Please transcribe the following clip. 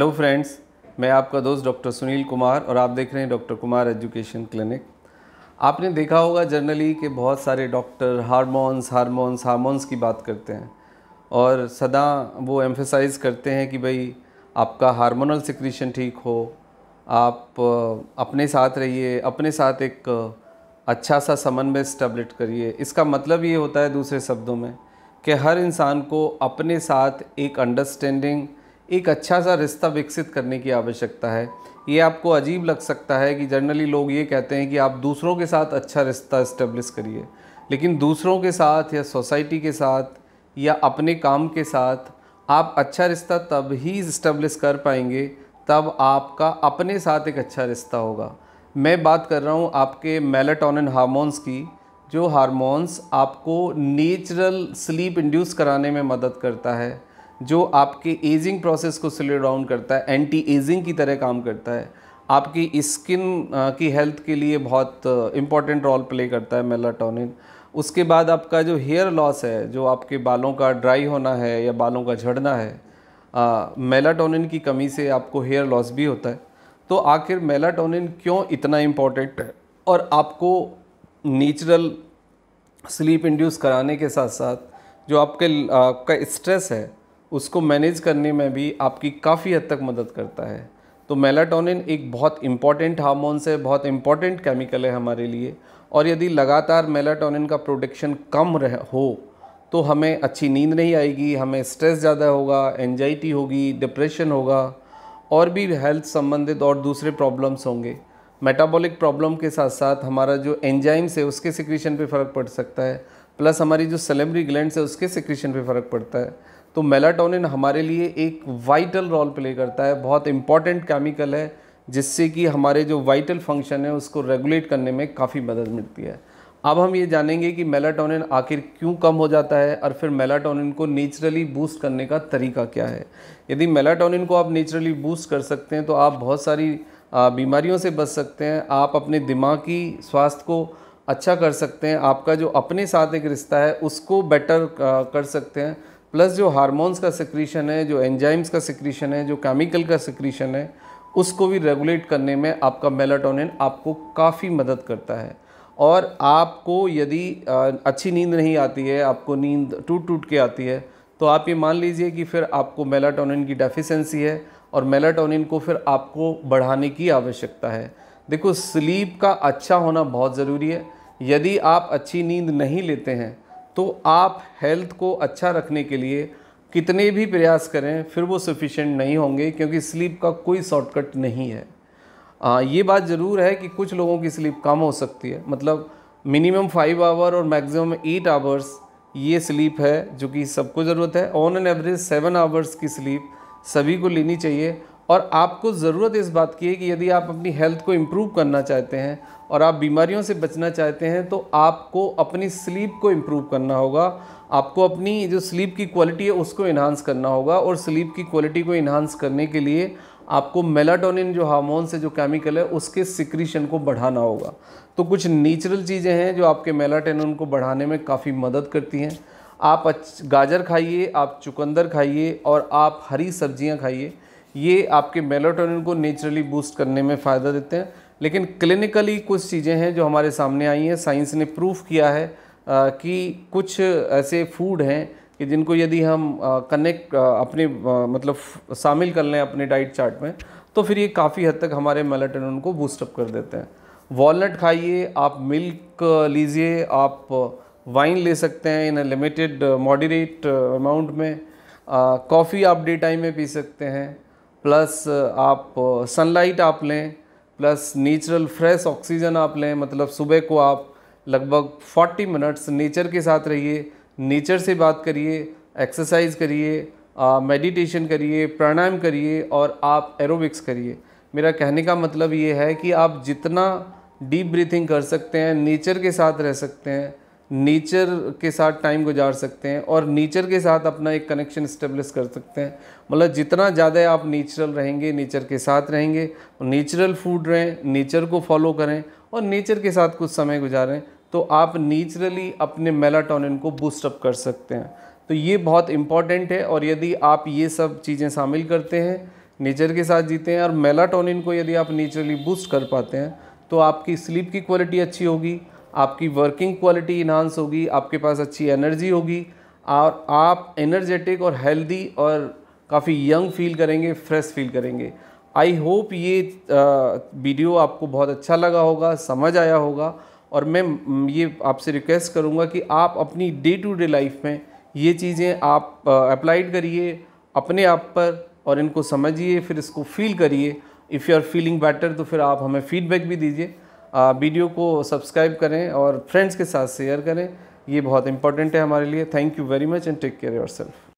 hello friends मैं आपका दोस्त डॉक्टर सुनील कुमार और आप देख रहे हैं डॉक्टर कुमार एजुकेशन क्लिनिक आपने देखा होगा जनरली कि बहुत सारे डॉक्टर हार्मोन्स हार्मोन्स हार्मोन्स की बात करते हैं और सदा वो एम्फेसाइज करते हैं कि भाई आपका हार्मोनल सिक्रीशन ठीक हो आप अपने साथ रहिए अपने साथ एक अच्छा सा समन्वय स्टेबलेट करिए इसका मतलब ये होता है दूसरे शब्दों में कि हर इंसान को अपने साथ एक अंडरस्टैंडिंग एक अच्छा सा रिश्ता विकसित करने की आवश्यकता है ये आपको अजीब लग सकता है कि जनरली लोग ये कहते हैं कि आप दूसरों के साथ अच्छा रिश्ता इस्टेब्लिश करिए लेकिन दूसरों के साथ या सोसाइटी के साथ या अपने काम के साथ आप अच्छा रिश्ता तब ही इस्टेब्लिश कर पाएंगे तब आपका अपने साथ एक अच्छा रिश्ता होगा मैं बात कर रहा हूँ आपके मेलाटोनिन हार्मोन्स की जो हार्मोन्स आपको नेचुरल स्लीप इंड्यूस कराने में मदद करता है जो आपके एजिंग प्रोसेस को स्लो डाउन करता है एंटी एजिंग की तरह काम करता है आपकी स्किन की हेल्थ के लिए बहुत इम्पॉर्टेंट रोल प्ले करता है मेलाटोनिन उसके बाद आपका जो हेयर लॉस है जो आपके बालों का ड्राई होना है या बालों का झड़ना है मेलाटोनिन की कमी से आपको हेयर लॉस भी होता है तो आखिर मेलाटोनिन क्यों इतना इम्पॉर्टेंट है और आपको नेचुरल स्लीप इंड्यूस कराने के साथ साथ जो आपके आपका स्ट्रेस है उसको मैनेज करने में भी आपकी काफ़ी हद तक मदद करता है तो मेलाटोनिन एक बहुत इम्पॉर्टेंट हार्मोन्स है बहुत इम्पॉर्टेंट केमिकल है हमारे लिए और यदि लगातार मेलाटोनिन का प्रोडक्शन कम रह हो तो हमें अच्छी नींद नहीं आएगी हमें स्ट्रेस ज़्यादा होगा एनजाइटी होगी डिप्रेशन होगा और भी हेल्थ संबंधित और दूसरे प्रॉब्लम्स होंगे मेटाबॉलिक प्रॉब्लम के साथ साथ हमारा जो एंजाइम्स है उसके सिक्रीशन पे फ़र्क पड़ सकता है प्लस हमारी जो सेलेमरी ग्लैंड है उसके सिक्रीशन पे फ़र्क पड़ता है तो मेलाटोनिन हमारे लिए एक वाइटल रोल प्ले करता है बहुत इम्पॉर्टेंट केमिकल है जिससे कि हमारे जो वाइटल फंक्शन है उसको रेगुलेट करने में काफ़ी मदद मिलती है अब हम ये जानेंगे कि मेलाटोनिन आखिर क्यों कम हो जाता है और फिर मेलाटोनिन को नेचुरली बूस्ट करने का तरीका क्या है यदि मेलाटोनिन को आप नेचुरली बूस्ट कर सकते हैं तो आप बहुत सारी बीमारियों से बच सकते हैं आप अपने दिमाग की स्वास्थ्य को अच्छा कर सकते हैं आपका जो अपने साथ एक रिश्ता है उसको बेटर कर सकते हैं प्लस जो हार्मोन्स का सिक्रीशन है जो एंजाइम्स का सिक्रीशन है जो केमिकल का सिक्रीशन है उसको भी रेगुलेट करने में आपका मेलाटोनिन आपको काफ़ी मदद करता है और आपको यदि अच्छी नींद नहीं आती है आपको नींद टूट टूट के आती है तो आप ये मान लीजिए कि फिर आपको मेलाटोनिन की डेफिशिएंसी है और मेलाटोनिन को फिर आपको बढ़ाने की आवश्यकता है देखो स्लीप का अच्छा होना बहुत ज़रूरी है यदि आप अच्छी नींद नहीं लेते हैं तो आप हेल्थ को अच्छा रखने के लिए कितने भी प्रयास करें फिर वो सफिशेंट नहीं होंगे क्योंकि स्लीप का कोई शॉर्टकट नहीं है आ, ये बात ज़रूर है कि कुछ लोगों की स्लीप कम हो सकती है मतलब मिनिमम फाइव आवर और मैक्सिमम एट आवर्स ये स्लीप है जो कि सबको ज़रूरत है on an average seven hours की स्लीप सभी को लेनी चाहिए और आपको ज़रूरत इस बात की है कि यदि आप अपनी हेल्थ को इम्प्रूव करना चाहते हैं और आप बीमारियों से बचना चाहते हैं तो आपको अपनी स्लीप को इम्प्रूव करना होगा आपको अपनी जो स्लीप की क्वालिटी है उसको इन्हांस करना होगा और स्लीप की क्वालिटी को इन्हांस करने के लिए आपको मेलाटोनिन जो हार्मोन से जो केमिकल है उसके सिक्रीशन को बढ़ाना होगा तो कुछ नेचुरल चीज़ें हैं जो आपके मेलाटोनिन को बढ़ाने में काफ़ी मदद करती हैं आप गाजर खाइए आप चुकंदर खाइए और आप हरी सब्जियां खाइए ये आपके मेलाटोनिन को नेचुरली बूस्ट करने में फ़ायदा देते हैं लेकिन क्लिनिकली कुछ चीज़ें हैं जो हमारे सामने आई हैं साइंस ने प्रूफ किया है आ, कि कुछ ऐसे फूड हैं कि जिनको यदि हम कनेक्ट अपने आ, मतलब शामिल कर लें अपने डाइट चार्ट में तो फिर ये काफ़ी हद तक हमारे मेलाटोनिन को बूस्टअप कर देते हैं वॉलनट खाइए आप मिल्क लीजिए आप वाइन ले सकते हैं इन लिमिटेड मॉडरेट अमाउंट में कॉफ़ी आप डे टाइम में पी सकते हैं प्लस आप सनलाइट आप लें प्लस नेचुरल फ्रेश ऑक्सीजन आप लें मतलब सुबह को आप लगभग 40 मिनट्स नेचर के साथ रहिए नेचर से बात करिए एक्सरसाइज करिए मेडिटेशन करिए प्राणायाम करिए और आप एरोबिक्स करिए मेरा कहने का मतलब ये है कि आप जितना डीप ब्रीथिंग कर सकते हैं नेचर के साथ रह सकते हैं नेचर के साथ टाइम गुजार सकते हैं और नेचर के साथ अपना एक कनेक्शन इस्टेब्लिश कर सकते हैं मतलब जितना ज़्यादा आप नेचुरल रहेंगे नेचर के साथ रहेंगे नेचुरल फूड रहें नेचर को फॉलो करें और नेचर के साथ कुछ समय गुजारें तो आप नेचुरली अपने मेलाटोनिन को बूस्टअप कर सकते हैं तो ये बहुत इम्पॉर्टेंट है और यदि आप ये सब चीज़ें शामिल करते हैं नेचर के साथ जीते हैं और मेलाटोनिन को यदि आप नेचुरली बूस्ट कर पाते हैं तो आपकी स्लीप की क्वालिटी अच्छी होगी आपकी वर्किंग क्वालिटी इन्हांस होगी आपके पास अच्छी एनर्जी होगी और आप एनर्जेटिक और हेल्दी और काफ़ी यंग फील करेंगे फ्रेश फील करेंगे आई होप ये वीडियो आपको बहुत अच्छा लगा होगा समझ आया होगा और मैं ये आपसे रिक्वेस्ट करूँगा कि आप अपनी डे टू डे लाइफ में ये चीज़ें आप अप्लाइड करिए अपने आप पर और इनको समझिए फिर इसको फील करिए if you are feeling better तो फिर आप हमें फीडबैक भी दीजिए वीडियो को सब्सक्राइब करें और फ्रेंड्स के साथ शेयर करें ये बहुत इंपॉर्टेंट है हमारे लिए thank you very much and take care your self